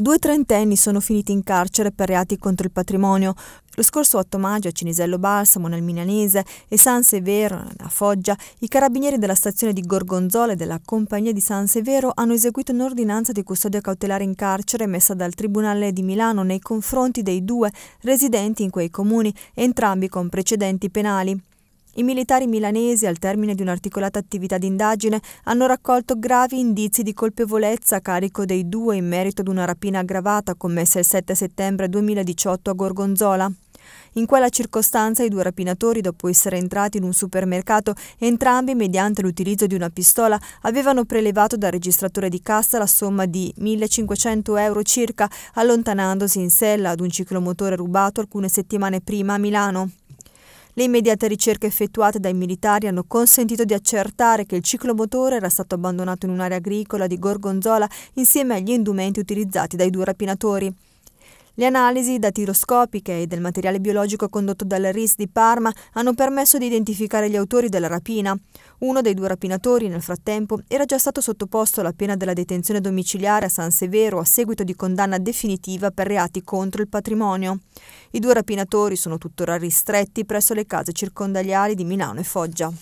Due trentenni sono finiti in carcere per reati contro il patrimonio. Lo scorso 8 maggio a Cinisello Balsamo, nel Milanese, e San Severo, a Foggia, i carabinieri della stazione di Gorgonzola e della compagnia di San Severo hanno eseguito un'ordinanza di custodia cautelare in carcere emessa dal Tribunale di Milano nei confronti dei due residenti in quei comuni, entrambi con precedenti penali. I militari milanesi, al termine di un'articolata attività d'indagine, hanno raccolto gravi indizi di colpevolezza a carico dei due in merito ad una rapina aggravata commessa il 7 settembre 2018 a Gorgonzola. In quella circostanza i due rapinatori, dopo essere entrati in un supermercato, entrambi, mediante l'utilizzo di una pistola, avevano prelevato dal registratore di cassa la somma di 1500 euro circa, allontanandosi in sella ad un ciclomotore rubato alcune settimane prima a Milano. Le immediate ricerche effettuate dai militari hanno consentito di accertare che il ciclomotore era stato abbandonato in un'area agricola di Gorgonzola insieme agli indumenti utilizzati dai due rapinatori. Le analisi datiroscopiche e del materiale biologico condotto dal RIS di Parma hanno permesso di identificare gli autori della rapina. Uno dei due rapinatori, nel frattempo, era già stato sottoposto alla pena della detenzione domiciliare a San Severo a seguito di condanna definitiva per reati contro il patrimonio. I due rapinatori sono tuttora ristretti presso le case circondariali di Milano e Foggia.